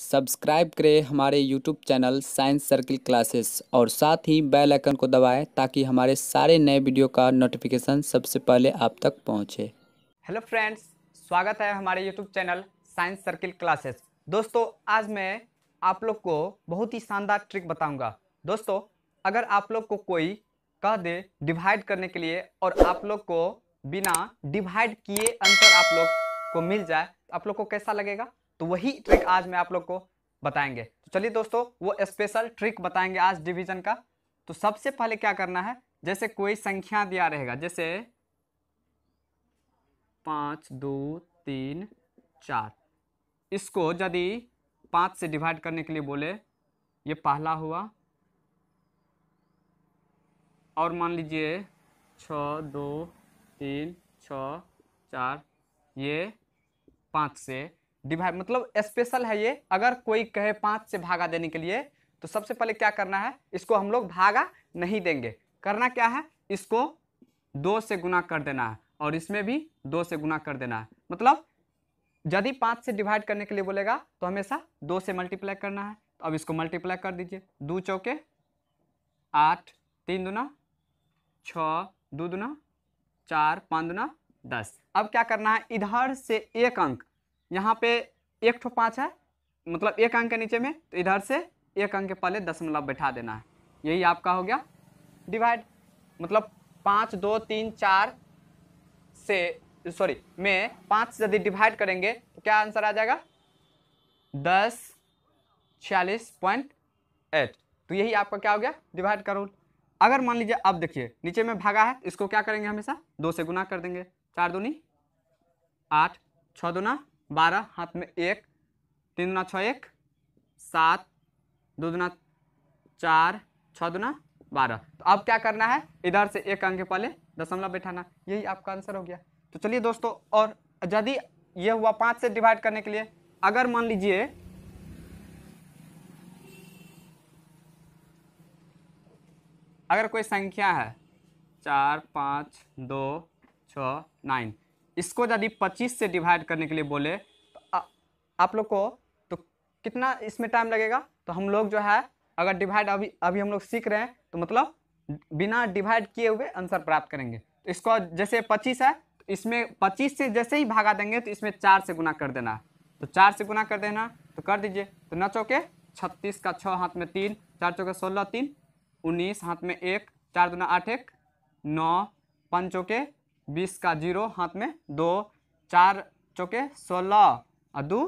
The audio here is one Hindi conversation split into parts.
सब्सक्राइब करें हमारे YouTube channel Science Circle Classes और साथ ही बेल आइकन को दबाएं ताकि हमारे सारे नए वीडियो का नोटिफिकेशन सबसे पहले आप तक पहुंचे। हेलो फ्रेंड्स स्वागत है हमारे YouTube channel Science Circle Classes दोस्तों आज मैं आप लोग को बहुत ही शानदार ट्रिक बताऊँगा दोस्तों अगर आप लोग को कोई कह दे डिवाइड करने के लिए और आप लोग को बिना डिवाइड किए आंसर आप लोग को मिल जाए आप लोग को कैसा लगेगा तो वही ट्रिक आज मैं आप लोग को बताएंगे तो चलिए दोस्तों वो स्पेशल ट्रिक बताएंगे आज डिवीजन का तो सबसे पहले क्या करना है जैसे कोई संख्या दिया रहेगा जैसे पाँच दो तीन चार इसको यदि पाँच से डिवाइड करने के लिए बोले ये पहला हुआ और मान लीजिए छ दो तीन छ चार ये पाँच से डिवाइड मतलब स्पेशल है ये अगर कोई कहे पाँच से भागा देने के लिए तो सबसे पहले क्या करना है इसको हम लोग भागा नहीं देंगे करना क्या है इसको दो से गुना कर देना है और इसमें भी दो से गुना कर देना है मतलब यदि पाँच से डिवाइड करने के लिए बोलेगा तो हमेशा दो से मल्टीप्लाई करना है तो अब इसको मल्टीप्लाई कर दीजिए दो चौके आठ तीन दुना छ दो दुना चार पाँच दुना दस अब क्या करना है इधर से एक अंक यहाँ पे एक ठो पाँच है मतलब एक अंक के नीचे में तो इधर से एक अंक के पहले दशमलव बैठा देना है यही आपका हो गया डिवाइड मतलब पाँच दो तीन चार से सॉरी में पाँच यदि डिवाइड करेंगे तो क्या आंसर आ जाएगा दस छियालीस पॉइंट एट तो यही आपका क्या हो गया डिवाइड का रूल अगर मान लीजिए अब देखिए नीचे में भागा है इसको क्या करेंगे हमेशा दो से गुना कर देंगे चार दूनी आठ छः दूना बारह हाथ में एक तीन दुना छः एक सात दो दुना चार छः दुना बारह तो अब क्या करना है इधर से एक अंक के पहले दशमलव बैठाना यही आपका आंसर हो गया तो चलिए दोस्तों और यदि ये हुआ पाँच से डिवाइड करने के लिए अगर मान लीजिए अगर कोई संख्या है चार पाँच दो छ नाइन इसको यदि पच्चीस से डिवाइड करने के लिए बोले तो आ, आप लोग को तो कितना इसमें टाइम लगेगा तो हम लोग जो है अगर डिवाइड अभी अभी हम लोग सीख रहे हैं तो मतलब बिना डिवाइड किए हुए आंसर प्राप्त करेंगे तो इसको जैसे पच्चीस है तो इसमें पच्चीस से जैसे ही भागा देंगे तो इसमें चार से गुना कर देना है तो चार से गुना कर देना तो कर दीजिए तो न चौके छत्तीस का छः हाथ में तीन चार चौके सोलह तीन उन्नीस हाथ में एक चार दुना आठ एक नौ पाँच चौके बीस का जीरो हाथ में दो चार चौके सोलह और दो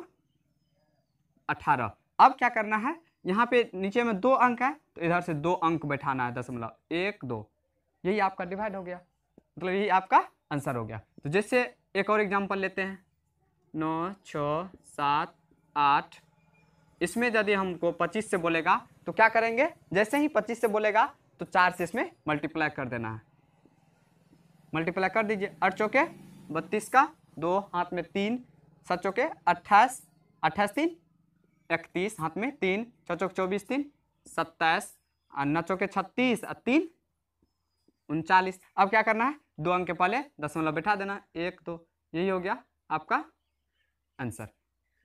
अठारह अब क्या करना है यहाँ पे नीचे में दो अंक है तो इधर से दो अंक बैठाना है दशमलव एक दो यही आपका डिवाइड हो गया मतलब यही आपका आंसर हो गया तो जैसे एक और एग्जांपल लेते हैं नौ छः सात आठ इसमें यदि हमको पच्चीस से बोलेगा तो क्या करेंगे जैसे ही पच्चीस से बोलेगा तो चार से इसमें मल्टीप्लाई कर देना है मल्टीप्लाई कर दीजिए आठ चौके बत्तीस का दो हाथ में तीन सात चौके अट्ठाईस अट्ठाईस तीन इकतीस हाथ में तीन छः चौके चौबीस तीन सत्ताईस और नौ चौके छत्तीस और तीन उनचालीस अब क्या करना है दो अंक के पहले दसमलव बैठा देना एक दो तो यही हो गया आपका आंसर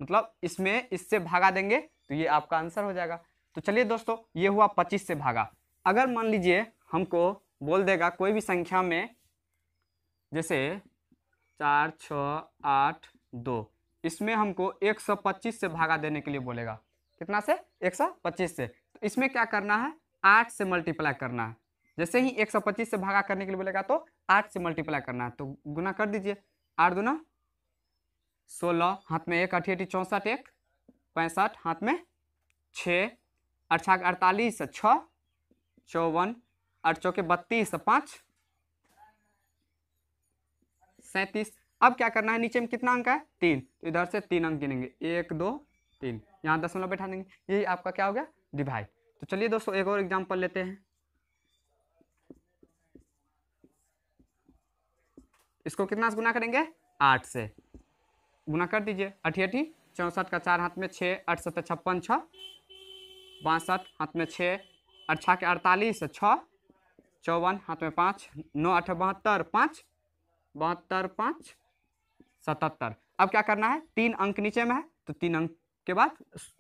मतलब इसमें इससे भागा देंगे तो ये आपका आंसर हो जाएगा तो चलिए दोस्तों ये हुआ पच्चीस से भागा अगर मान लीजिए हमको बोल देगा कोई भी संख्या में जैसे चार छ आठ दो इसमें हमको एक सौ पच्चीस से भागा देने के लिए बोलेगा कितना से एक सौ पच्चीस से तो इसमें क्या करना है आठ से मल्टीप्लाई करना है जैसे ही एक सौ पच्चीस से भागा करने के लिए बोलेगा तो आठ से मल्टीप्लाई करना है तो गुना कर दीजिए आठ दूना सोलह हाथ में एक अठी चौंसठ एक पैंसठ हाथ में छः अठा अड़तालीस छः चौवन अठ चौके बत्तीस पाँच सैंतीस अब क्या करना है नीचे में कितना अंक है तीन तो इधर से तीन अंक गिनेंगे एक दो तीन यहाँ दशमलव बैठा देंगे यही आपका क्या हो गया डिवाइड तो चलिए दोस्तों एक और एग्जाम्पल लेते हैं इसको कितना से गुना करेंगे आठ से गुना कर दीजिए अठी अठी चौंसठ का चार हाथ में छः आठ सत्तर छप्पन छः बासठ हाथ में छः अट्ठा के अड़तालीस छः चौवन हाथ में पाँच नौ अठ बहत्तर पाँच बहत्तर पाँच सतहत्तर अब क्या करना है तीन अंक नीचे में है तो तीन अंक के बाद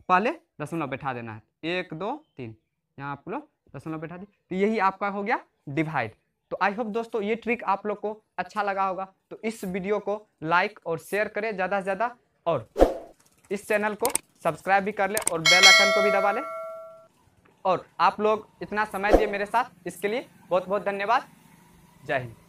पहले दशमलव बैठा देना है एक दो तीन यहाँ आप लोग दशमलव बैठा दी तो यही आपका हो गया डिवाइड तो आई होप दोस्तों ये ट्रिक आप लोग को अच्छा लगा होगा तो इस वीडियो को लाइक और शेयर करें ज़्यादा से ज़्यादा और इस चैनल को सब्सक्राइब भी कर ले और बेल आइकन को भी दबा लें और आप लोग इतना समय दिए मेरे साथ इसके लिए बहुत बहुत धन्यवाद जय हिंद